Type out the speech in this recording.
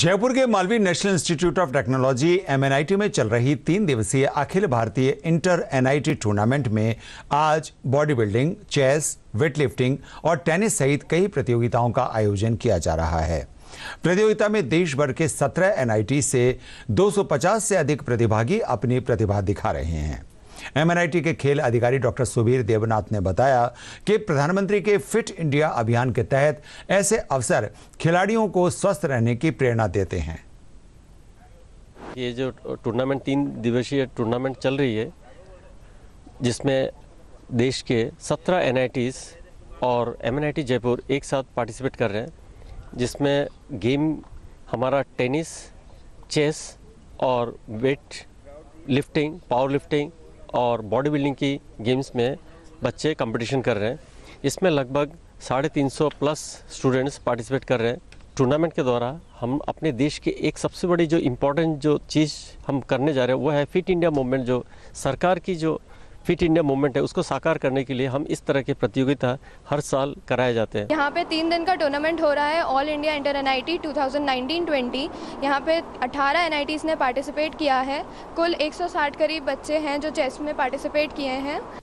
जयपुर के Malaviya national institute of technology MNIT में चल रही तीन दिवसीय अखिल भारतीय इंटर एनआईटी टूर्नामेंट में आज बॉडी बिल्डिंग चेस वेटलिफ्टिंग और टेनिस सहित कई प्रतियोगिताओं का आयोजन किया जा रहा है प्रतियोगिता में देश भर के 17 एनआईटी से 250 से अधिक प्रतिभागी अपनी प्रतिभा दिखा रहे हैं एमएनआईटी के खेल अधिकारी डॉक्टर सुबीर देवनाथ ने बताया कि प्रधानमंत्री के फिट इंडिया अभियान के तहत ऐसे अवसर खिलाड़ियों को स्वस्थ रहने की प्रेरणा देते हैं ये जो टूर्नामेंट तीन दिवसीय टूर्नामेंट चल रही है जिसमें देश के सत्रह एन और एम जयपुर एक साथ पार्टिसिपेट कर रहे हैं जिसमें गेम हमारा टेनिस चेस और वेट लिफ्टिंग पावर लिफ्टिंग और बॉडी बिल्डिंग की गेम्स में बच्चे कंपटीशन कर रहे हैं इसमें लगभग साढ़े तीन सौ प्लस स्टूडेंट्स पार्टिसिपेट कर रहे हैं टूर्नामेंट के द्वारा हम अपने देश के एक सबसे बड़ी जो इम्पोर्टेंट जो चीज़ हम करने जा रहे हैं वो है फिट इंडिया मूवमेंट जो सरकार की जो फिट इंडिया मूवमेंट है उसको साकार करने के लिए हम इस तरह की प्रतियोगिता हर साल कराए जाते हैं यहाँ पे तीन दिन का टूर्नामेंट हो रहा है all India inter N I T two यहाँ पे 18 एन ने पार्टिसिपेट किया है कुल 160 करीब बच्चे हैं जो चेस में पार्टिसिपेट किए हैं